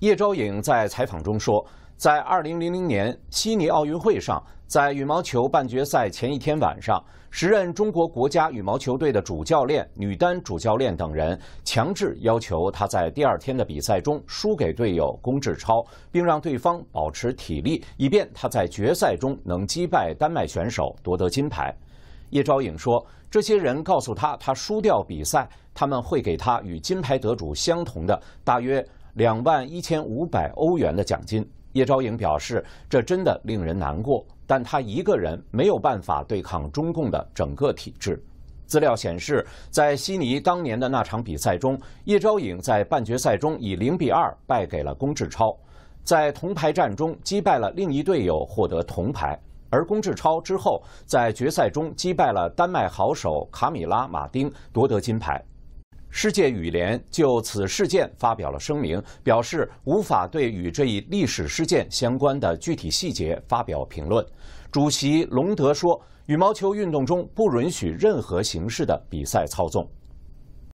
叶钊颖在采访中说，在2000年悉尼奥运会上，在羽毛球半决赛前一天晚上，时任中国国家羽毛球队的主教练、女单主教练等人强制要求他在第二天的比赛中输给队友龚智超，并让对方保持体力，以便他在决赛中能击败丹麦选手夺得金牌。叶钊颖说，这些人告诉他，他输掉比赛，他们会给他与金牌得主相同的大约。两万一千五百欧元的奖金，叶钊颖表示，这真的令人难过，但他一个人没有办法对抗中共的整个体制。资料显示，在悉尼当年的那场比赛中，叶钊颖在半决赛中以零比二败给了龚智超，在铜牌战中击败了另一队友获得铜牌，而龚智超之后在决赛中击败了丹麦好手卡米拉·马丁，夺得金牌。世界羽联就此事件发表了声明，表示无法对与这一历史事件相关的具体细节发表评论。主席龙德说：“羽毛球运动中不允许任何形式的比赛操纵。”